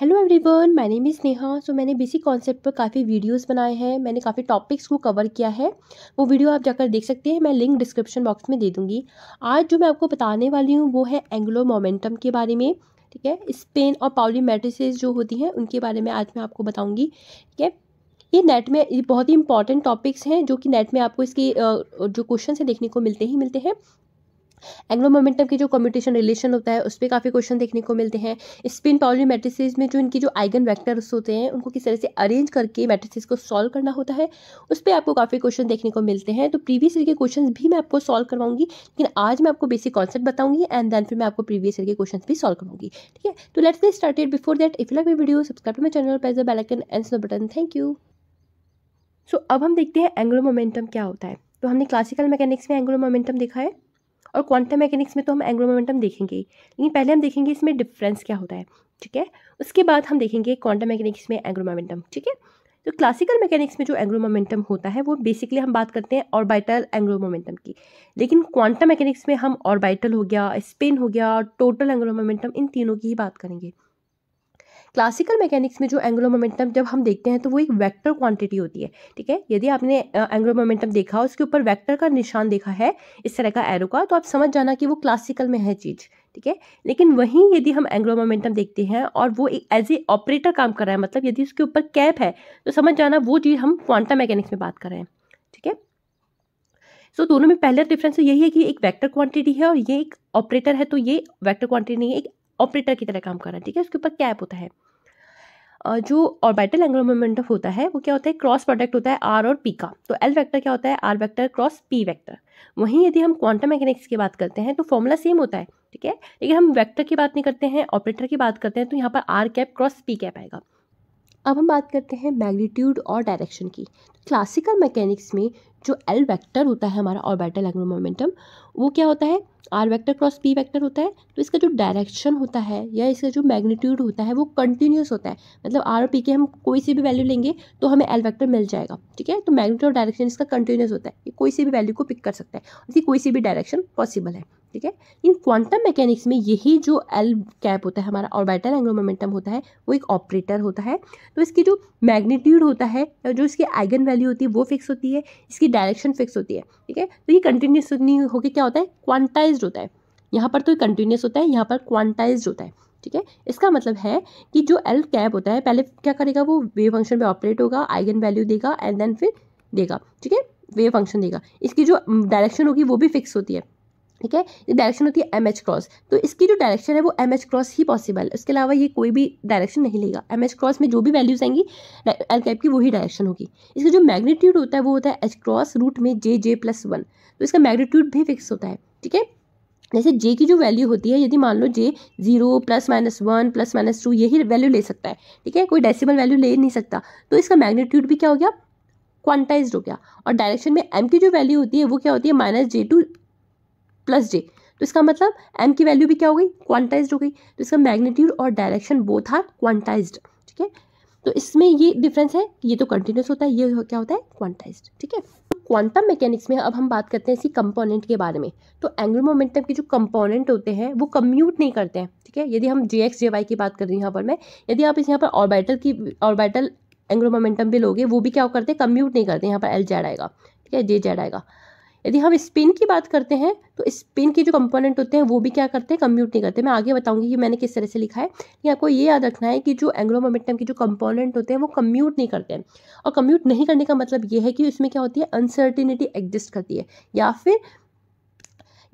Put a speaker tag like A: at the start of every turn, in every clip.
A: hello everyone my name is Neha so मैंने basic concept पर काफ़ी वीडियोस बनाए हैं मैंने काफ़ी टॉपिक्स को कवर किया है वो वीडियो आप जाकर देख सकते हैं मैं लिंक डिस्क्रिप्शन बॉक्स में दे दूंगी आज जो मैं आपको बताने वाली हूँ वो है एंग्लो मोमेंटम के बारे में ठीक है स्पेन और पाउली मेट्रिस जो होती हैं उनके बारे में आज मैं आपको बताऊँगी ठीक है ये नेट में ये बहुत ही इंपॉर्टेंट टॉपिक्स हैं जो कि नेट में आपको इसके जो क्वेश्चन हैं देखने को मिलते ही मिलते हैं एंग्लो मोमेंटम की जो कम्यूटेशन रिलेशन होता है उस पर काफ़ी क्वेश्चन देखने को मिलते हैं स्पिन पाउली मैट्रिसिस में जो इनकी जो आइगन वैक्टर्स होते हैं उनको किस तरह से अरेंज करके मैट्रिसिस को सॉल्व करना होता है उस पर आपको काफ़ी क्वेश्चन देखने को मिलते हैं तो प्रीवियस ईयर के क्वेश्चन भी मैं आपको सॉल्व करवाऊंगी लेकिन आज मैं आपको बेसिक कॉन्सेप्ट बताऊंगी एंड देन फिर मैं आपको प्रीवियस ईयर के क्वेश्चन भी सॉल्व करूँगी ठीक है तो let's get started before that if like video subscribe to my channel पर the bell icon and so button thank you so अब हम देखते हैं एंग्लो मोमेंटम क्या होता है तो हमने क्लासिकल मैकेनिक्स में एंग्लो मोमेंटम देखा है और क्वांटम मैकेनिक्स में तो हम एंगुलर मोमेंटम देखेंगे लेकिन पहले हम देखेंगे इसमें डिफरेंस क्या होता है ठीक है उसके बाद हम देखेंगे क्वांटम मैकेनिक्स में एंगुलर मोमेंटम ठीक है तो क्लासिकल मैकेनिक्स में जो एंगुलर मोमेंटम होता है वो बेसिकली हम बात करते हैं ऑर्बिटल एंगुलर मोमेंटम की लेकिन क्वांटम मैकेनिक्स में हम ऑर्बिटल हो गया स्पिन हो गया टोटल एंगुलर मोमेंटम इन तीनों की ही बात करेंगे क्लासिकल मैकेनिक्स में जो एंगुलर मोमेंटम जब हम देखते हैं तो वो एक वैक्टर क्वांटिटी होती है ठीक है यदि आपने एंगुलर मोमेंटम देखा उसके ऊपर वैक्टर का निशान देखा है इस तरह का एरो का तो आप समझ जाना कि वो क्लासिकल में है चीज़ ठीक है लेकिन वहीं यदि हम एंग्लो मोमेंटम देखते हैं और वो एक एज ए ऑपरेटर काम कर रहा है मतलब यदि उसके ऊपर कैप है तो समझ जाना वो चीज़ हम क्वांटम मैकेनिक्स में बात कर रहे हैं ठीक है सो so, दोनों में पहला डिफरेंस तो यही है कि एक वेक्टर क्वांटिटी है और ये एक ऑपरेटर है तो ये वेक्टर क्वांटिटी नहीं है एक ऑपरेटर की तरह काम कर रहा है ठीक है उसके ऊपर कैप होता है जो ऑर्बिटल एंगुलर मोमेंटम होता है वो क्या होता है क्रॉस प्रोडक्ट होता है आर और पी का तो एल वेक्टर क्या होता है R vector cross P vector वहीं यदि हम क्वांटम मैकेनिक्स की बात करते हैं तो फॉर्मूला सेम होता है ठीक है लेकिन हम वेक्टर की बात नहीं करते हैं ऑपरेटर की बात करते हैं तो यहाँ पर R cap cross P cap आएगा अब हम बात करते हैं मैग्नीट्यूड और डायरेक्शन की क्लासिकल मैकेनिक्स में जो एल वेक्टर होता है हमारा ऑर्बिटल एंगुलर मोमेंटम वो क्या होता है R vector cross P vector होता है तो इसका जो डायरेक्शन होता है या इसका जो मैग्नीट्यूड होता है वो कंटिन्यूस होता है मतलब आर और पी के हम कोई सी भी वैल्यू लेंगे तो हमें एल वेक्टर मिल जाएगा ठीक है तो मैग्नीट्यूड और डायरेक्शन इसका कंटिन्यूस होता है ये कोई सी भी वैल्यू को पिक कर सकता है इसकी कोई सी भी डायरेक्शन पॉसिबल है ठीक है इन क्वांटम मैकेनिक्स में यही जो एल कैप होता है हमारा ऑर्बिटल एंगल मोमेंटम होता है वो एक ऑपरेटर होता है तो इसकी जो मैग्नीट्यूड होता है जो इसके आइगन वैल्यू होती है वो फिक्स होती है इसकी डायरेक्शन फिक्स होती है ठीक है तो ये कंटिन्यूस नहीं होकर क्या होता है क्वांटाइज होता है यहाँ पर तो कंटिन्यूस होता है यहाँ पर क्वांटाइज होता है ठीक है इसका मतलब है कि जो एल कैप होता है पहले क्या करेगा वो वेव फंक्शन पे ऑपरेट होगा आइगन वैल्यू देगा एंड देन फिर देगा ठीक है वेव फंक्शन देगा इसकी जो डायरेक्शन होगी वो भी फिक्स होती है ठीक है ये डायरेक्शन होती है एम एच क्रॉस तो इसकी जो डायरेक्शन है वो एम एच क्रॉस ही पॉसिबल है उसके अलावा ये कोई भी डायरेक्शन नहीं लेगा एम एच क्रॉस में जो भी वैल्यूज आएंगी एल कैप की वही डायरेक्शन होगी इसका जो मैग्नीट्यूड होता है वो होता है एच क्रॉस रूट में जे जे प्लस वन तो इसका मैग्नीट्यूड भी फिक्स होता है ठीक है जैसे जे की जो वैल्यू होती है यदि मान लो J zero plus minus one plus minus two यही वैल्यू ले सकता है ठीक है कोई डेसिमल वैल्यू ले नहीं सकता तो इसका मैग्नीट्यूड भी क्या हो गया क्वांटाइज हो गया और डायरेक्शन में एम की जो वैल्यू होती है वो क्या होती है minus J to plus J तो इसका मतलब एम की वैल्यू भी क्या हो गई क्वांटाइज हो गई तो इसका मैग्नीट्यूड और डायरेक्शन बोथ आर क्वांटाइज ठीक है तो इसमें ये डिफरेंस है ये तो कंटिन्यूस होता है ये क्या होता है क्वांटाइज ठीक है क्वांटम मैकेनिक्स में अब हम बात करते हैं इसी कंपोनेंट के बारे में तो एंगुलर मोमेंटम के जो कंपोनेंट होते हैं वो कम्यूट नहीं करते हैं ठीक है यदि हम जे एक्स जे वाई की बात कर रहे हैं यहाँ पर मैं यदि आप इस यहाँ पर ऑर्बिटल की ऑर्बिटल एंगुलर मोमेंटम भी लोगे वो भी क्या करते हैं कम्यूट नहीं करते यहाँ पर एल जेड आएगा ठीक है जे जेड आएगा यदि हम स्पिन की बात करते हैं तो स्पिन के जो कंपोनेंट होते हैं वो भी क्या करते हैं कम्यूट नहीं करते मैं आगे बताऊंगी कि मैंने किस तरह से लिखा है आपको ये याद रखना है कि जो एंग्लोमोमेंटम के जो कंपोनेंट होते हैं वो कम्यूट नहीं करते हैं और कम्यूट नहीं करने का मतलब ये है कि उसमें क्या होती है अनसर्टिनिटी एग्जिस्ट करती है या फिर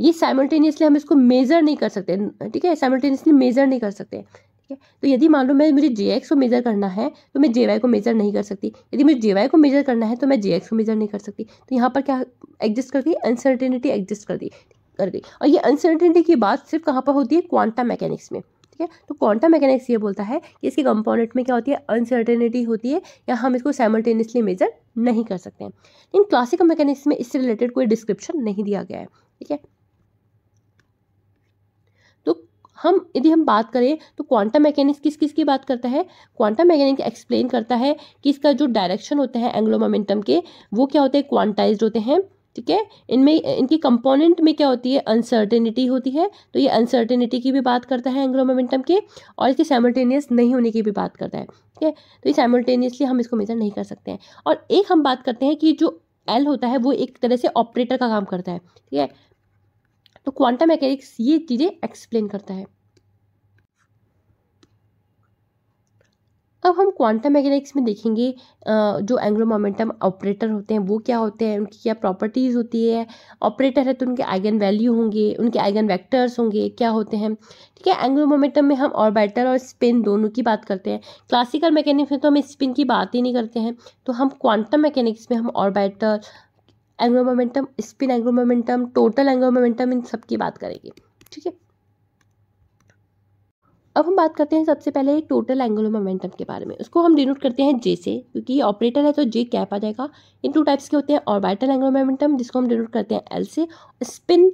A: ये साइमल्टेनियसली हम इसको मेज़र नहीं कर सकते ठीक है साइमल्टेनियसली मेज़र नहीं कर सकते ठीक है तो यदि मान लो मैं मुझे जे एक्स को मेज़र करना है तो मैं जे वाई को मेज़र नहीं कर सकती यदि मुझे जे वाई को मेज़र करना है तो मैं जे एक्स को मेज़र नहीं कर सकती तो यहाँ पर क्या एग्जिस्ट कर गई अनसर्टेनिटी एग्जिस्ट कर दी कर गई और ये अनसर्टेनिटी की बात सिर्फ कहाँ पर होती है क्वांटम मैकेनिक्स में ठीक है तो क्वांटम मैकेनिक्स ये बोलता है कि इसके कंपोनेंट में क्या होती है अनसर्टेनिटी होती है या हम इसको साइमल्टेनियसली मेज़र नहीं कर सकते हैं लेकिन क्लासिकल मैकेनिक्स में इससे रिलेटेड कोई डिस्क्रिप्शन नहीं दिया गया है ठीक है हम यदि हम बात करें तो क्वांटम मैकेनिक्स किस किस की बात करता है क्वांटम मैकेनिक्स एक्सप्लेन करता है कि इसका जो डायरेक्शन होता है एंग्लो मोमेंटम के वो क्या होते हैं क्वांटाइज होते हैं ठीक है इनमें इनकी कंपोनेंट में क्या होती है अनसर्टेनिटी होती है तो ये अनसर्टेनिटी की भी बात करता है एंग्लो मोमेंटम के और इसके साइमल्टेनियस नहीं होने की भी बात करता है ठीक है तो ये साइमल्टेनियसली हम इसको मेजर नहीं कर सकते हैं और एक हम बात करते हैं कि जो एल होता है वो एक तरह से ऑपरेटर का काम करता है ठीक है तो क्वांटम मैकेनिक्स ये चीज़ें एक्सप्लेन करता है अब हम क्वांटम मैकेनिक्स में देखेंगे जो एंग्लो मोमेंटम ऑपरेटर होते हैं वो क्या होते हैं उनकी क्या प्रॉपर्टीज़ होती है ऑपरेटर है तो उनके आइगन वैल्यू होंगे उनके आइगन वेक्टर्स होंगे क्या होते हैं ठीक है एंग्लो मोमेंटम में हम ऑर्बिटल और स्पिन दोनों की बात करते हैं क्लासिकल मैकेनिक्स में तो हम स्पिन की बात ही नहीं करते हैं तो हम क्वांटम मैकेनिक्स में हम orbital angular momentum spin angular momentum total angular momentum इन सब की बात करेंगे ठीक है अब हम बात करते हैं सबसे पहले टोटल एंगुलर मोमेंटम के बारे में उसको हम डिनोट करते हैं जे से क्योंकि ये ऑपरेटर है तो जे कैप आ जाएगा इन टू टाइप्स के होते हैं ऑर्बिटल एंगुलर मोमेंटम जिसको हम डिनोट करते हैं एल से स्पिन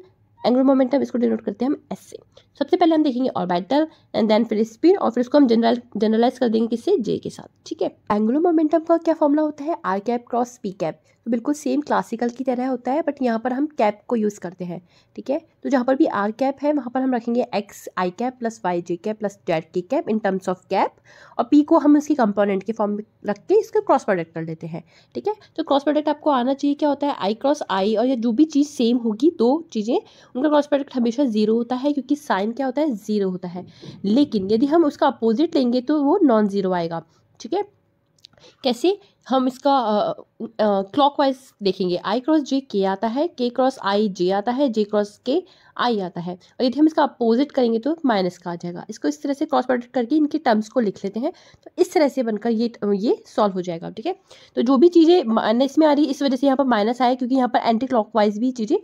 A: एंगुलर मोमेंटम इसको डिनोट करते हैं हम एस से सबसे पहले हम देखेंगे ऑर्बिटल एंड देन फिर स्पिन और फिर उसको हम जनरल जनरलाइज कर देंगे किससे जे के साथ ठीक है एंगुलर मोमेंटम का क्या फॉर्मूला होता है R cap cross P cap तो बिल्कुल सेम क्लासिकल की तरह होता है बट यहाँ पर हम कैप को यूज़ करते हैं ठीक है तो जहाँ पर भी आर कैप है वहाँ पर हम रखेंगे X I cap plus Y J cap plus Z K cap in terms of cap और पी को हम उसकी कंपोनेंट के फॉर्म में रख के इसका क्रॉस प्रोडक्ट कर लेते हैं ठीक है तो क्रॉस प्रोडक्ट आपको आना चाहिए क्या होता है आई क्रॉस आई और या जो भी चीज़ सेम होगी दो चीज़ें उनका क्रॉस प्रोडक्ट हमेशा ज़ीरो होता है क्योंकि साइन क्या होता है ज़ीरो होता है लेकिन यदि हम उसका अपोजिट लेंगे तो वो नॉन ज़ीरो आएगा ठीक है कैसे हम इसका क्लॉकवाइज देखेंगे आई क्रॉस जे के आता है के क्रॉस आई जे आता है जे क्रॉस के आई आता है और यदि हम इसका अपोजिट करेंगे तो माइनस का आ जाएगा इसको इस तरह से क्रॉस प्रोडक्ट करके इनके टर्म्स को लिख लेते हैं तो इस तरह से बनकर ये ये सॉल्व हो जाएगा ठीक है तो जो भी चीज़ें माइनस में आ रही है इस वजह से यहाँ पर माइनस आया क्योंकि यहाँ पर एंटी वाइज भी चीज़ें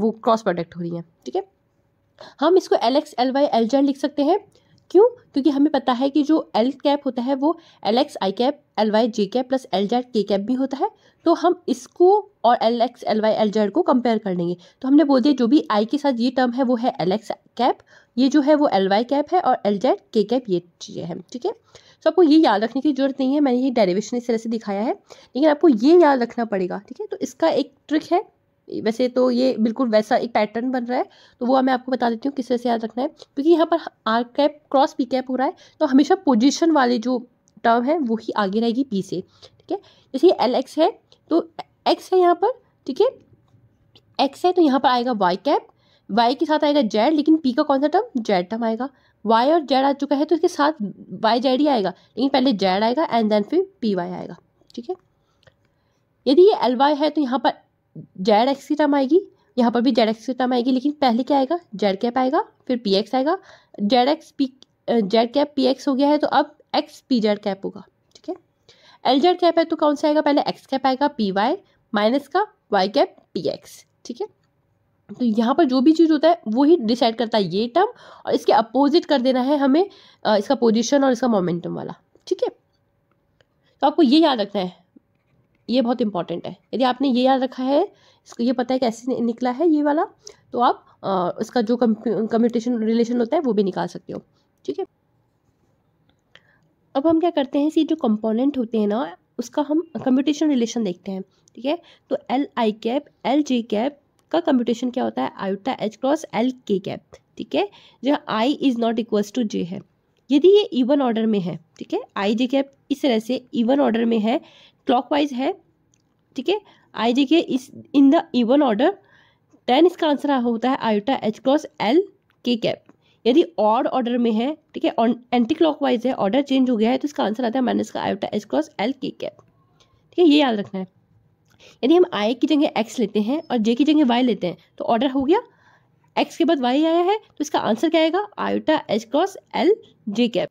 A: वो क्रॉस प्रोडक्ट हो रही हैं ठीक है हम इसको L X L Y L Z लिख सकते हैं क्यों क्योंकि हमें पता है कि जो एल कैप होता है वो L X I cap L Y J cap plus L Z K cap भी होता है तो हम इसको और L X L Y L Z को कंपेयर कर लेंगे तो हमने बोल दिया जो भी आई के साथ ये टर्म है वो है एल एक्स कैप ये जो है वो एल वाई कैप है और एल जेड के कैप ये चीज़ें हैं ठीक है तो आपको ये याद रखने की जरूरत नहीं है मैंने ये डेरिवेशन इस तरह से दिखाया है लेकिन आपको ये याद रखना पड़ेगा ठीक है तो इसका एक ट्रिक है वैसे तो ये बिल्कुल वैसा एक पैटर्न बन रहा है तो वो मैं आपको बता देती हूँ किस तरह से याद रखना है क्योंकि यहाँ पर R cap cross P cap हो रहा है तो हमेशा पोजिशन वाले जो टर्म है वो ही आगे रहेगी पी से ठीक है जैसे ये एल एक्स है तो एक्स है यहाँ पर ठीक है एक्स है तो यहाँ पर आएगा वाई कैप वाई के साथ आएगा जेड लेकिन पी का कौन सा टर्म जेड टर्म आएगा वाई और जेड आ चुका है तो इसके साथ वाई जेड ही आएगा लेकिन पहले जेड आएगा एंड देन फिर पी वाई आएगा ठीक है यदि ये एल वाई है तो यहाँ पर जेड एक्स की टर्म आएगी यहाँ पर भी जेड एक्स की टर्म आएगी लेकिन पहले क्या आएगा जेड कैप आएगा फिर पी एक्स आएगा Z X P Z cap P X हो गया है तो अब एक्स पी जेड कैप होगा ठीक है एल जेड कैप है तो कौन सा आएगा पहले एक्स कैप आएगा पी वाई माइनस का वाई कैप पी एक्स ठीक है तो यहाँ पर जो भी चीज़ होता है वो ही डिसाइड करता है ये टर्म और इसके अपोजिट कर देना है हमें इसका पोजिशन और इसका मोमेंटम वाला ठीक है तो आपको ये याद रखना है ये बहुत इंपॉर्टेंट है यदि आपने ये याद रखा है इसको ये पता है कैसे निकला है ये वाला तो आप उसका जो कम्यूटेशन रिलेशन होता है वो भी निकाल सकते हो ठीक है अब हम क्या करते हैं इसी जो कंपोनेंट होते हैं ना उसका हम कम्यूटेशन रिलेशन देखते हैं ठीक है तो L I cap L J cap का कम्यूटेशन क्या होता है iota H cross L K cap ठीक है जहाँ I is not equals to J है यदि ये इवन ऑर्डर में है ठीक है आई जे कैप इस तरह से इवन ऑर्डर में है क्लॉकवाइज है ठीक है आई देखिए इस in the even order ten इसका आंसर होता है iota H cross L K cap यदि ऑड ऑर्डर में है ठीक है एंटी क्लॉकवाइज है ऑर्डर चेंज हो गया है तो इसका आंसर आता है माइनस का iota H cross L K cap ठीक है ये याद रखना है यदि हम आई की जगह एक्स लेते हैं और जे की जगह वाई लेते हैं तो ऑर्डर हो गया एक्स के बाद वाई आया है तो इसका आंसर क्या आएगा iota H cross L J cap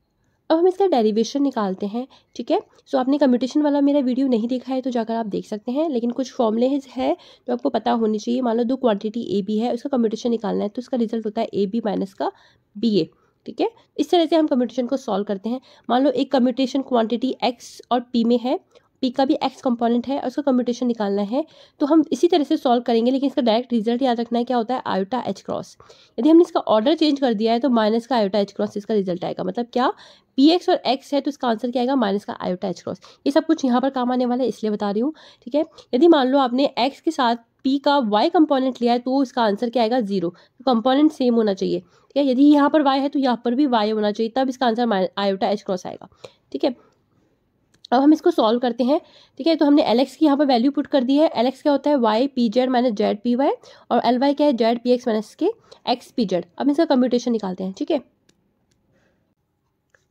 A: अब हम इसका डेरिवेशन निकालते हैं ठीक है सो आपने कम्यूटेशन वाला मेरा वीडियो नहीं देखा है तो जाकर आप देख सकते हैं लेकिन कुछ फॉर्मले है जो आपको पता होनी चाहिए मान लो दो क्वान्टिटी ए बी है उसका कम्यूटेशन निकालना है तो उसका रिजल्ट होता है ए बी माइनस का बी ए ठीक है इस तरह से हम कम्यूटेशन को सॉल्व करते हैं मान लो एक कम्यूटेशन क्वान्टिटी एक्स और पी में है पी का भी एक्स कंपोनेंट है और उसका कम्यूटेशन निकालना है तो हम इसी तरह से सॉल्व करेंगे लेकिन इसका डायरेक्ट रिजल्ट याद रखना है क्या होता है आयोटा एच क्रॉस यदि हमने इसका ऑर्डर चेंज कर दिया है तो माइनस का आयोटा एच क्रॉस इसका रिजल्ट आएगा मतलब क्या पी एक्स और एक्स है तो इसका आंसर क्या आएगा माइनस का आयोटा एच क्रॉस ये सब कुछ यहाँ पर काम आने वाला है इसलिए बता रही हूँ ठीक है यदि मान लो आपने एक्स के साथ पी का वाई कंपोनेंट लिया है तो इसका आंसर क्या आएगा जीरो तो कंपोनेंट सेम होना चाहिए ठीक है यदि यहाँ पर वाई है तो यहाँ पर भी वाई होना चाहिए तब इसका आंसर आयोटा एच क्रॉस आएगा ठीक है अब हम इसको सॉल्व करते हैं ठीक है तो हमने एल एक्स की यहाँ पर वैल्यू पुट कर दी है एल एक्स क्या होता है Y P Z minus Z P Y और एल वाई क्या है जेड पी एक्स माइनस के एक्स पी जेड अब इसका कम्प्यूटेशन निकालते हैं ठीक है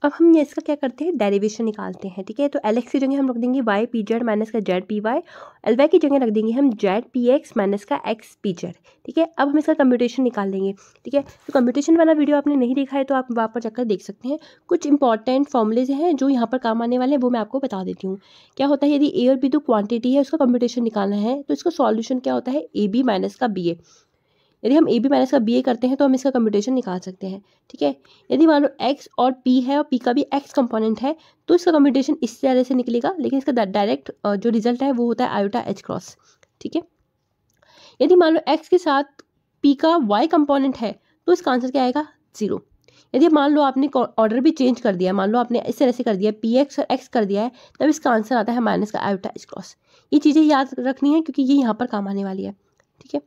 A: अब हम ये इसका क्या करते हैं डेरिवेशन निकालते हैं ठीक है तो एल एक्स की जगह हम रख देंगे वाई पी जेड माइनस का Z P Y L Y की जगह रख देंगे हम जेड पी एक्स माइनस का एक्स पी जेड ठीक है अब हम इसका कम्प्यूटेशन निकाल देंगे ठीक है तो कम्प्यूटेशन वाला वीडियो आपने नहीं देखा है तो आप वहाँ पर जाकर देख सकते हैं कुछ इंपॉर्टेंट फॉर्मुलेज हैं जो यहाँ पर काम आने वाले हैं वो मैं आपको बता देती हूँ क्या होता है यदि ए और बी दो क्वान्टिटी है उसका कम्प्यूटेशन निकालना है तो इसका सॉल्यूशन क्या होता है ए बी माइनस का बी ए यदि हम ए बी माइनस का बी ए करते हैं तो हम इसका कम्प्यूटेशन निकाल सकते हैं ठीक है यदि मान लो एक्स और पी है और पी का भी एक्स कंपोनेंट है तो इसका कम्प्यूटेशन इस तरह से निकलेगा लेकिन इसका डायरेक्ट जो रिजल्ट है वो होता है आयोटा एच क्रॉस ठीक है यदि मान लो एक्स के साथ पी का वाई कंपोनेंट है तो इसका आंसर क्या आएगा जीरो यदि मान लो आपने ऑर्डर भी चेंज कर दिया मान लो आपने इस तरह से कर दिया पी एक्स और एक्स कर दिया है तब इसका आंसर आता है माइनस का आयोटा एच क्रॉस ये चीज़ें याद रखनी है क्योंकि ये यहाँ पर काम आने वाली है ठीक है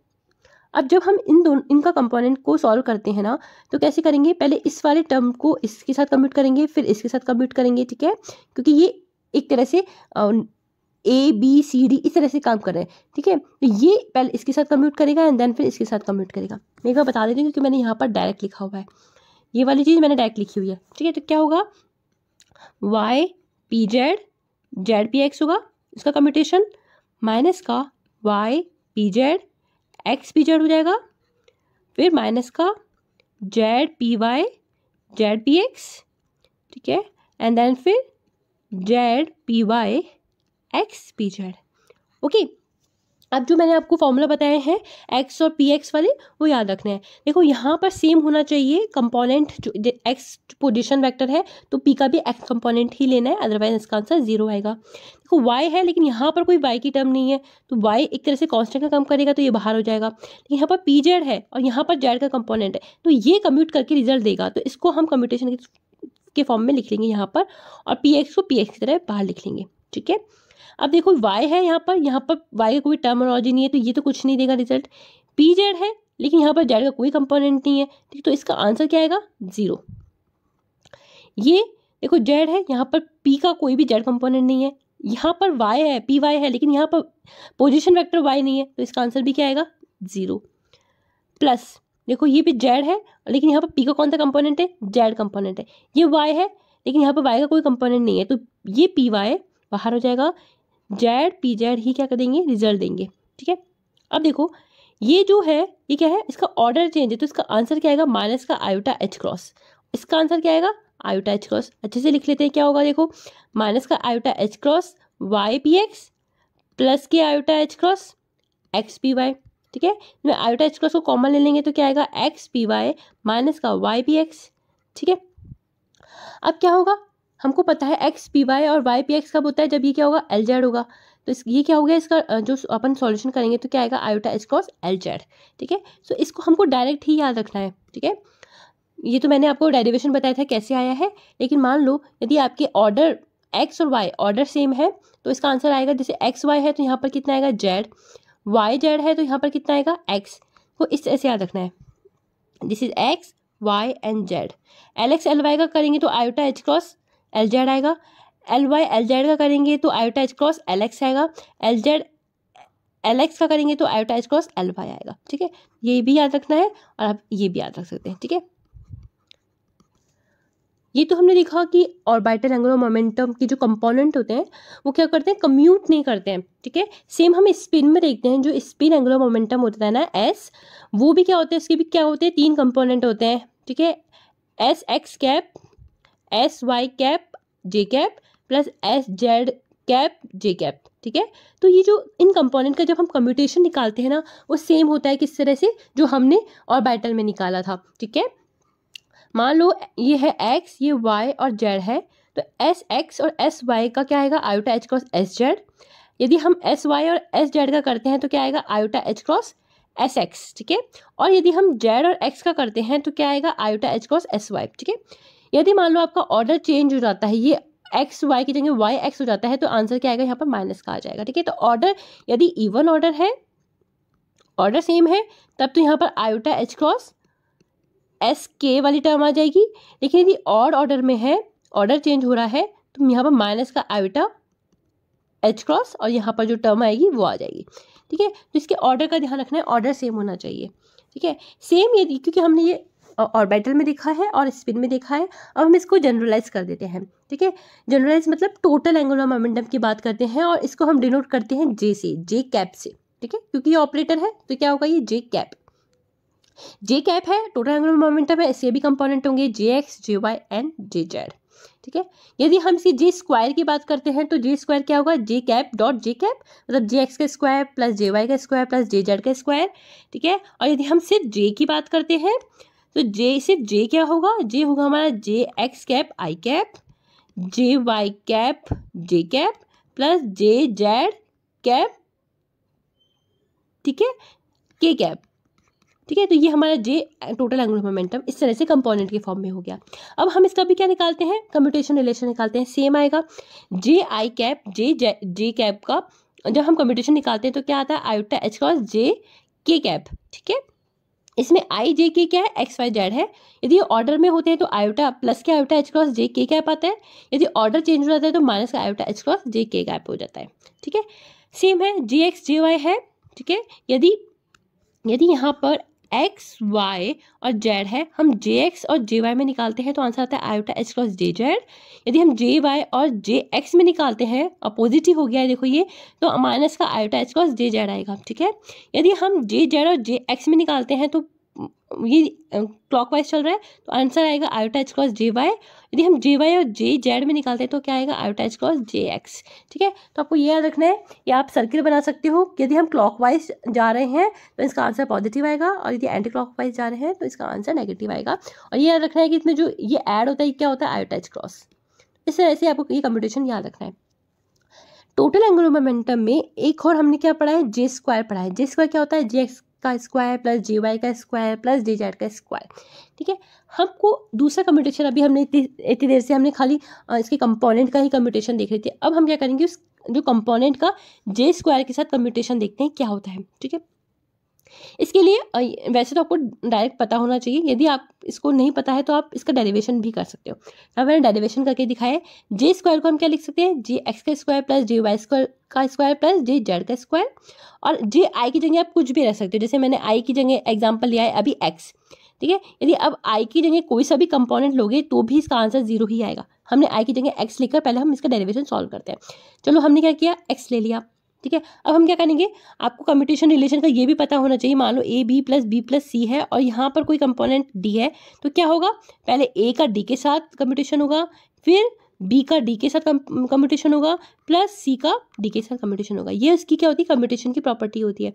A: अब जब हम इन दोनों इनका कंपोनेंट को सॉल्व करते हैं ना तो कैसे करेंगे पहले इस वाले टर्म को इसके साथ कम्प्यूट करेंगे फिर इसके साथ कम्प्यूट करेंगे ठीक है क्योंकि ये एक तरह से ए बी सी डी इस तरह से काम कर रहे हैं ठीक है तो ये पहले इसके साथ कम्प्यूट करेगा एंड देन फिर इसके साथ कम्प्यूट करेगा मैं एक बार बता देती हूँ क्योंकि मैंने यहाँ पर डायरेक्ट लिखा हुआ है ये वाली चीज़ मैंने डायरेक्ट लिखी हुई है ठीक है तो क्या होगा Y P Z Z P X होगा इसका कम्प्यूटेशन माइनस का Y P Z X P Z हो जाएगा फिर माइनस का Z P Y Z P X ठीक है एंड देन फिर Z P Y X P Z okay अब जो मैंने आपको फॉर्मूला बताए हैं एक्स और पी एक्स वाले वो याद रखना है देखो यहाँ पर सेम होना चाहिए कंपोनेंट जो एक्स पोजिशन वेक्टर है तो पी का भी एक्स कंपोनेंट ही लेना है अदरवाइज इसका आंसर जीरो आएगा देखो वाई है लेकिन यहाँ पर कोई वाई की टर्म नहीं है तो वाई एक तरह से कॉन्स्टेंट का काम करेगा तो ये बाहर हो जाएगा लेकिन यहाँ पर पी जेड है और यहाँ पर जेड का कंपोनेंट है तो ये कम्यूट करके रिजल्ट देगा तो इसको हम कम्यूटेशन के फॉर्म में लिख लेंगे यहाँ पर और पी एक्स को पी एक्स की तरह बाहर लिख लेंगे ठीक है अब देखो वाई है यहाँ पर यहाँ पर वाई का कोई टर्मोलॉजी नहीं है तो ये तो कुछ नहीं देगा रिजल्ट पी जेड है लेकिन यहाँ पर जेड का कोई कंपोनेंट नहीं है ठीक तो इसका आंसर क्या आएगा ज़ीरो ये देखो जेड है यहाँ पर पी का कोई भी जेड कंपोनेंट नहीं है यहाँ पर वाई है पी वाई है लेकिन यहाँ पर पोजिशन वैक्टर वाई नहीं है तो इसका आंसर भी क्या आएगा ज़ीरो प्लस देखो ये भी जेड है लेकिन यहाँ पर पी का कौन सा कंपोनेंट है जेड कंपोनेंट है ये वाई है लेकिन यहाँ पर वाई का कोई कंपोनेंट नहीं है तो ये पी वाई बाहर हो जाएगा जेड पी जेड ही क्या कर देंगे रिजल्ट देंगे ठीक है अब देखो ये जो है ये क्या है इसका ऑर्डर चेंज है तो इसका आंसर क्या आएगा माइनस का आयोटा एच क्रॉस इसका आंसर क्या आएगा आयोटा एच क्रॉस अच्छे से लिख लेते हैं क्या होगा देखो माइनस का iota H cross Y P X plus के iota H cross X P Y ठीक है मैं आयोटा एच क्रॉस को कॉमन ले लेंगे तो क्या आएगा एक्स पी वाई माइनस का वाई पी एक्स ठीक है अब क्या होगा हमको पता है एक्स पी वाई और वाई पी एक्स कब होता है जब ये क्या होगा एल जेड होगा तो इस ये क्या हो गया इसका जो अपन सॉल्यूशन करेंगे तो क्या आएगा iota S cross L Z ठीक है सो इसको हमको डायरेक्ट ही याद रखना है ठीक है ये तो मैंने आपको डेरिवेशन बताया था कैसे आया है लेकिन मान लो यदि आपके ऑर्डर एक्स और वाई ऑर्डर सेम है तो इसका आंसर आएगा जैसे एक्स वाई है तो यहाँ पर कितना आएगा जेड वाई जेड है तो यहाँ पर कितना आएगा एक्स को तो इस तरह से याद रखना है this is X Y and Z L X L Y का करेंगे तो iota H cross L Z आएगा एल वाई एल जेड का करेंगे तो iota H cross L X आएगा एल जेड एल एक्स का करेंगे तो iota H cross L Y आएगा ठीक है ये भी याद रखना है और आप ये भी याद रख सकते हैं ठीक है ये तो हमने देखा कि ऑर्बिटल एंगुलर मोमेंटम के जो कंपोनेंट होते हैं वो क्या करते हैं कम्यूट नहीं करते हैं ठीक है सेम हम स्पिन में देखते हैं जो स्पिन एंगुलर मोमेंटम होता है ना एस वो भी क्या होता है उसके भी क्या होते हैं तीन कंपोनेंट होते हैं ठीक है S X cap S Y cap J cap plus S Z cap J cap ठीक है तो ये जो इन कंपोनेंट का जब हम कम्यूटेशन निकालते हैं ना वो सेम होता है किस तरह से जो हमने और बैटल में निकाला था ठीक है मान लो ये है एक्स ये वाई और जेड है तो एस एक्स और एस वाई का क्या आएगा iota H cross S Z यदि हम एस वाई और एस जेड का करते हैं तो क्या आएगा iota H cross S X ठीक है और यदि हम जेड और एक्स का करते हैं तो क्या आएगा iota H cross S Y ठीक है यदि मान लो आपका ऑर्डर चेंज हो जाता है ये एक्स वाई की जगह वाई एक्स हो जाता है तो आंसर क्या आएगा यहाँ पर माइनस का आ जाएगा ठीक है तो ऑर्डर यदि इवन ऑर्डर है ऑर्डर सेम है तब तो यहाँ पर आयोटा एच क्रॉस एस के वाली टर्म आ जाएगी लेकिन यदि ऑड ऑर्डर में है ऑर्डर चेंज हो रहा है तो यहाँ पर माइनस का आयोटा एच क्रॉस और यहाँ पर जो टर्म आएगी वो आ जाएगी ठीक है तो इसके ऑर्डर का ध्यान रखना है ऑर्डर सेम होना चाहिए ठीक है सेम यदि क्योंकि हमने ये ऑर्बिटल में देखा है और स्पिन में देखा है अब हम इसको जनरलाइज कर देते हैं ठीक है जनरलाइज मतलब टोटल एंगुलर मोमेंटम की बात करते हैं और इसको हम डिनोट करते हैं जे से जे कैप से ठीक है क्योंकि ये ऑपरेटर है तो क्या होगा ये जे कैप जे कैप है टोटल एंगुलर मोमेंटम है इसके भी कंपोनेंट होंगे J X J Y and J Z ठीक है यदि हम इसे जे स्क्वायर की बात करते हैं तो जे स्क्वायर क्या होगा J cap dot J cap मतलब जे एक्स का स्क्वायर प्लस जे वाई का स्क्वायर प्लस जे जेड का स्क्वायर ठीक है और यदि हम सिर्फ जे की बात करते हैं तो जे सिर्फ जे क्या होगा जे होगा हमारा J X cap I cap J Y cap J cap plus J Z cap ठीक है के कैप ठीक है तो ये हमारा जे टोटल एंगुलर मोमेंटम इस तरह से कंपोनेंट के फॉर्म में हो गया अब हम इसका भी क्या निकालते हैं कम्यूटेशन रिलेशन निकालते हैं सेम आएगा जे आई कैप जे जे कैप का जब हम कम्यूटेशन निकालते हैं तो क्या आता है आयोटा एच क्रॉस जे के कैप ठीक है इसमें आई जे के क्या है एक्स वाई जेड है यदि ऑर्डर में होते हैं तो आयोटा प्लस के आयोटा एच क्रॉस जे के गैप आता है यदि ऑर्डर चेंज हो जाता है तो माइनस का आयोटा एच क्रॉस जे के गैप हो जाता है ठीक है सेम है जी एक्स जे वाई है ठीक है यदि यदि यहाँ पर एक्स वाई और जेड है हम जे एक्स और जे वाई में निकालते हैं तो आंसर आता है iota H cross J Z यदि हम जे वाई और जे एक्स में निकालते हैं अपोजिट ही हो गया है देखो ये तो माइनस का iota H cross J Z आएगा ठीक है यदि हम जे जेड और जे एक्स में निकालते हैं तो ये क्लॉकवाइज चल रहा है तो आंसर आएगा आयोटाइज क्रॉस जे वाई यदि हम जे वाई और जे जेड में निकालते हैं तो क्या आएगा आयोटाइज क्रॉस जे एक्स ठीक है तो आपको ये याद रखना है कि आप सर्किल बना सकते हो यदि हम क्लॉकवाइज जा रहे हैं तो इसका आंसर पॉजिटिव आएगा और यदि एंटी वाइज जा रहे हैं तो इसका आंसर नेगेटिव आएगा और ये याद रखना है कि इसमें जो ये ऐड होता है क्या होता है आयोटाइज क्रॉस इस तरह से आपको ये कम्पिटिशन याद रखना है टोटल एंगुलर मोमेंटम में एक और हमने क्या पढ़ा है जे स्क्वायर पढ़ा है जे स्क्वायर क्या होता है जे एक्स का स्क्वायर प्लस जे वाई का स्क्वायर प्लस जे जेड का स्क्वायर ठीक है हमको दूसरा कम्यूटेशन अभी हमने इतनी इतनी देर से हमने खाली इसके कंपोनेंट का ही कम्यूटेशन देख रहे थे अब हम क्या करेंगे उस जो कंपोनेंट का जे स्क्वायर के साथ कम्यूटेशन देखते हैं क्या होता है ठीक है इसके लिए वैसे तो आपको डायरेक्ट पता होना चाहिए यदि आप इसको नहीं पता है तो आप इसका डेरिवेशन भी कर सकते हो अब मैंने डेरिवेशन करके दिखाया है जे स्क्वायर को हम क्या लिख सकते हैं जे एक्स का square plus J Y square का स्क्वायर प्लस जे जेड का स्क्वायर और जे आई की जगह आप कुछ भी रख सकते हो जैसे मैंने आई की जगह एग्जाम्पल लिया है अभी एक्स ठीक है यदि अब आई की जगह कोई सा भी कंपोनेंट लोगे तो भी इसका आंसर जीरो ही आएगा हमने आई की जगह एक्स लिखकर पहले हम इसका डेरिवेशन सॉल्व करते हैं चलो हमने क्या किया एक्स ले लिया ठीक है अब हम क्या करेंगे आपको कम्यूटेशन रिलेशन का ये भी पता होना चाहिए मान लो A B plus B plus C है और यहाँ पर कोई कंपोनेंट डी है तो क्या होगा पहले ए का डी के साथ कम्यूटेशन होगा फिर बी का डी के साथ कम्यूटेशन होगा प्लस सी का डी के साथ कम्यूटेशन होगा ये उसकी क्या होती है कम्यूटेशन की प्रॉपर्टी होती है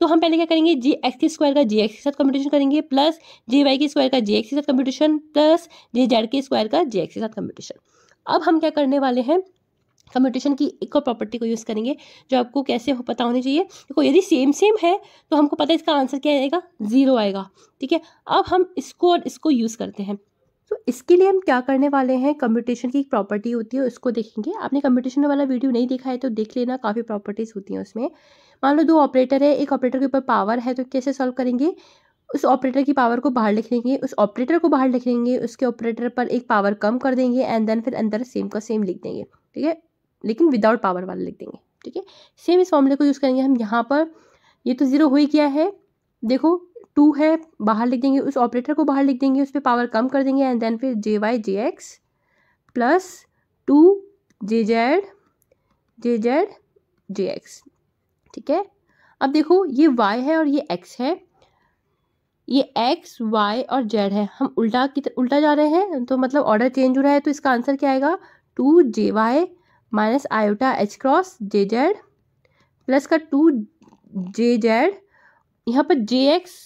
A: तो हम पहले क्या करेंगे जे एक्स के स्क्वायर का जे एक्स के साथ कम्यूटेशन करेंगे प्लस जे वाई के स्क्वायर का जे एक्स के साथ कम्यूटेशन प्लस जे जेड के स्क्वायर का जे एक्स के साथ कम्यूटेशन अब हम क्या करने वाले हैं कम्यूटेशन की एक और प्रॉपर्टी को यूज़ करेंगे जो आपको कैसे हो पता होनी चाहिए देखो यदि सेम सेम है तो हमको पता है इसका आंसर क्या आएगा ज़ीरो आएगा ठीक है अब हम इसको और इसको यूज़ करते हैं तो इसके लिए हम क्या करने वाले हैं कम्यूटेशन की एक प्रॉपर्टी होती है उसको देखेंगे आपने कम्यूटेशन वाला वीडियो नहीं देखा है तो देख लेना काफ़ी प्रॉपर्टीज़ होती हैं उसमें मान लो दो ऑपरेटर है एक ऑपरेटर के ऊपर पावर है तो कैसे सॉल्व करेंगे उस ऑपरेटर की पावर को बाहर लिख लेंगे उस ऑपरेटर को बाहर लिख लेंगे उसके ऑपरेटर पर एक पावर कम कर देंगे एंड देन फिर अंदर सेम का सेम लिख देंगे ठीक है लेकिन विदाउट पावर वाला लिख देंगे ठीक है सेम इस फॉर्मूले को यूज़ करेंगे हम यहाँ पर ये तो ज़ीरो हो ही गया है देखो टू है बाहर लिख देंगे उस ऑपरेटर को बाहर लिख देंगे उस पर पावर कम कर देंगे एंड देन फिर J Y J X plus two J Z J Z J X ठीक है अब देखो ये वाई है और ये एक्स है ये एक्स वाई और जेड है हम उल्टा की उल्टा जा रहे हैं तो मतलब ऑर्डर चेंज हो रहा है तो इसका आंसर क्या आएगा two J Y minus iota H cross J Z plus का टू जे जेड यहाँ पर जे एक्स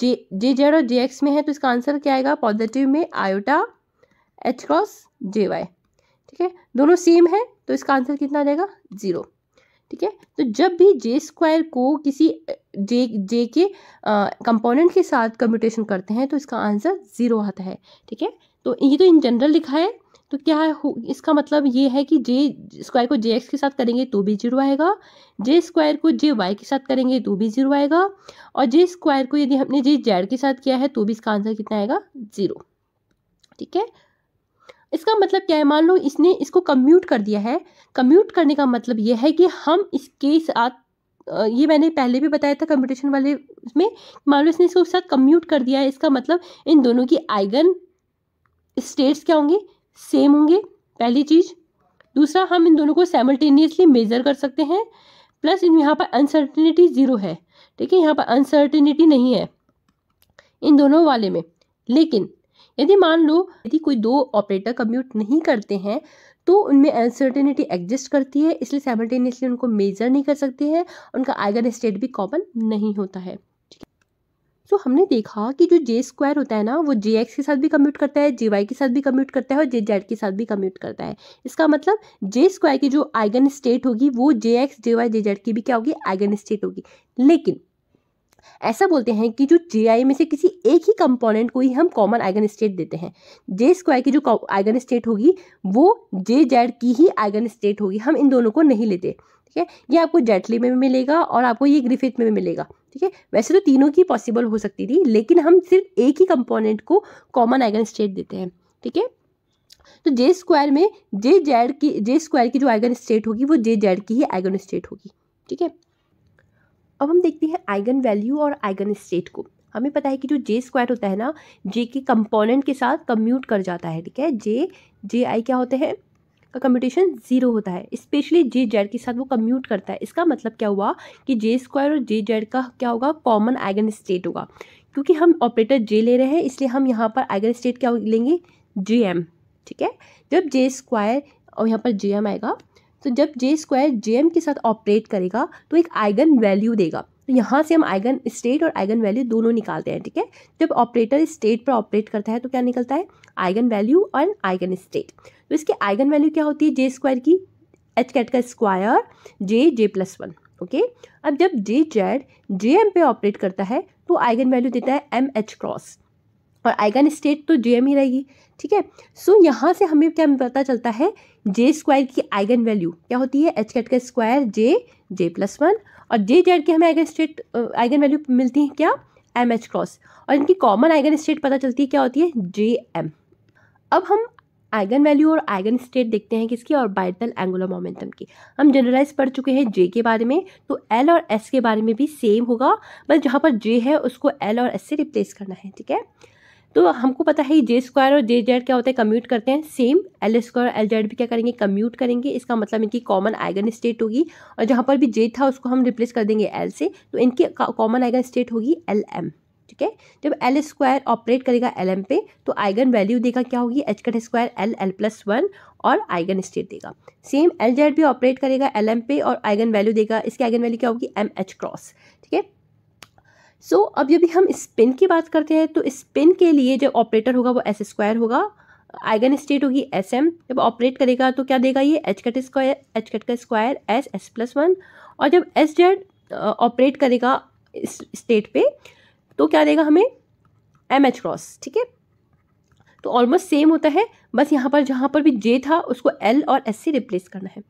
A: जे जे जेड और जे एक्स में है तो इसका आंसर क्या आएगा पॉजिटिव में iota H cross J Y ठीक है दोनों सेम है तो इसका आंसर कितना आ जाएगा ज़ीरो ठीक है तो जब भी जे स्क्वायर को किसी जे जे के कंपोनेंट के साथ कम्यूटेशन करते हैं तो इसका आंसर ज़ीरो आता है ठीक है तो ये तो इन जनरल लिखा है तो क्या है इसका मतलब ये है कि जे स्क्वायर को जे एक्स के साथ करेंगे तो भी जीरो आएगा जे स्क्वायर को जे वाई के साथ करेंगे तो भी जीरो आएगा और जे स्क्वायर को यदि हमने जे जेड के साथ किया है तो भी इसका आंसर कितना आएगा ज़ीरो ठीक है इसका मतलब क्या है मान लो इसने इसको कम्यूट कर दिया है कम्यूट करने का मतलब यह है कि हम इसके साथ ये मैंने पहले भी बताया था कम्यूटेशन वाले में मान लो इसने इसको साथ कम्यूट कर दिया है इसका मतलब इन दोनों की आइगन स्टेट्स क्या होंगे सेम होंगे पहली चीज़ दूसरा हम इन दोनों को सैमल्टेनियसली मेज़र कर सकते हैं प्लस इन यहाँ पर अनसर्टिनिटी ज़ीरो है ठीक है यहाँ पर अनसर्टिनिटी नहीं है इन दोनों वाले में लेकिन यदि मान लो यदि कोई दो ऑपरेटर कम्यूट नहीं करते हैं तो उनमें अनसर्टिनिटी एग्जिस्ट करती है इसलिए सैमल्टेनियसली उनको मेजर नहीं कर सकते हैं उनका आइगन स्टेट भी कॉमन नहीं होता है सो so, हमने देखा कि जो जे स्क्वायर होता है ना वो जे एक्स के साथ भी कम्यूट करता है जे वाई के साथ भी कम्यूट करता है और जे जेड के साथ भी कम्यूट करता है इसका मतलब जे स्क्वायर की जो आइगन स्टेट होगी वो J X J Y J Z की भी क्या होगी आइगन स्टेट होगी लेकिन ऐसा बोलते हैं कि जो जे आई में से किसी एक ही कंपोनेंट को ही हम कॉमन आइगन स्टेट देते हैं जे स्क्वायर की जो आइगन स्टेट होगी वो जे जेड की ही आइगन स्टेट होगी हम इन दोनों को नहीं लेते ठीक है ये आपको जेटली में भी मिलेगा और आपको ये ग्रिफिथ में भी मिलेगा ठीक है वैसे तो तीनों की पॉसिबल हो सकती थी लेकिन हम सिर्फ एक ही कंपोनेंट को कॉमन आइगन स्टेट देते हैं ठीक है तो जे स्क्वायर में जे जेड की जे स्क्वायर की जो आइगन स्टेट होगी वो जे जेड की ही आइगन स्टेट होगी ठीक है अब हम देखते हैं आइगन वैल्यू और आइगन स्टेट को हमें पता है कि जो जे स्क्वायर होता है ना जे के कंपोनेंट के साथ कम्यूट कर जाता है ठीक है जे जे आई क्या होते हैं का कम्यूटेशन जीरो होता है स्पेशली जे जेड के साथ वो कम्यूट करता है इसका मतलब क्या हुआ कि जे स्क्वायर और जे जेड का क्या होगा कॉमन आइगन स्टेट होगा क्योंकि हम ऑपरेटर जे ले रहे हैं इसलिए हम यहाँ पर आइगन स्टेट क्या लेंगे जे एम ठीक है जब जे स्क्वायर और यहाँ पर जे एम आएगा तो जब जे स्क्वायर जे एम के साथ ऑपरेट करेगा तो एक आइगन वैल्यू देगा तो यहाँ से हम आइगन स्टेट और आइगन वैल्यू दोनों निकालते हैं ठीक है जब ऑपरेटर स्टेट पर ऑपरेट करता है तो क्या निकलता है आइगन वैल्यू और आइगन स्टेट तो इसकी आइगन वैल्यू क्या होती है जे स्क्वायर की एच कैट का square J J plus one okay अब जब जे जेड जे एम पे ऑपरेट करता है तो आइगन वैल्यू देता है एम एच क्रॉस और आइगन स्टेट तो जे एम ही रहेगी ठीक है सो यहाँ से हमें क्या पता चलता है जे स्क्वायर की आइगन वैल्यू क्या होती है एच कैट का square J J plus one और जे जेड के हमें आइगन स्टेट आइगन वैल्यू मिलती है क्या एम एच क्रॉस और इनकी कॉमन आइगन स्टेट पता चलती है क्या होती है जे एम अब हम आइगन वैल्यू और आइगन स्टेट देखते हैं किसकी और बाइटल एंगुलर मोमेंटम की हम जनरलाइज पढ़ चुके हैं जे के बारे में तो एल और एस के बारे में भी सेम होगा बस जहाँ पर जे है उसको एल और एस से रिप्लेस करना है ठीक है तो हमको पता है जे स्क्वायर और जे जेड क्या होता है कम्यूट करते हैं same L square L Z भी क्या करेंगे कम्यूट करेंगे इसका मतलब इनकी कॉमन आइगन स्टेट होगी और जहाँ पर भी जे था उसको हम रिप्लेस कर देंगे एल से तो इनकी कॉमन आइगन स्टेट होगी एल एम ठीक है जब एल स्क्वायर ऑपरेट करेगा एल एम पे तो आइगन वैल्यू देगा क्या होगी H cut square L L plus one और आइगन स्टेट देगा सेम एल जेड भी ऑपरेट करेगा एल एम पे और आइगन वैल्यू देगा इसकी आइगन वैल्यू क्या होगी एम एच क्रॉस ठीक है सो so, अब यदि हम स्पिन की बात करते हैं तो स्पिन के लिए जो ऑपरेटर होगा वो एस स्क्वायर होगा आइगन स्टेट होगी एस एम जब ऑपरेट करेगा तो क्या देगा ये H cut square H cut का square S S plus one और जब एस जेड ऑपरेट करेगा स्टेट पे तो क्या देगा हमें एम एच क्रॉस ठीक है तो ऑलमोस्ट सेम होता है बस यहाँ पर जहाँ पर भी जे था उसको एल और एस से रिप्लेस करना है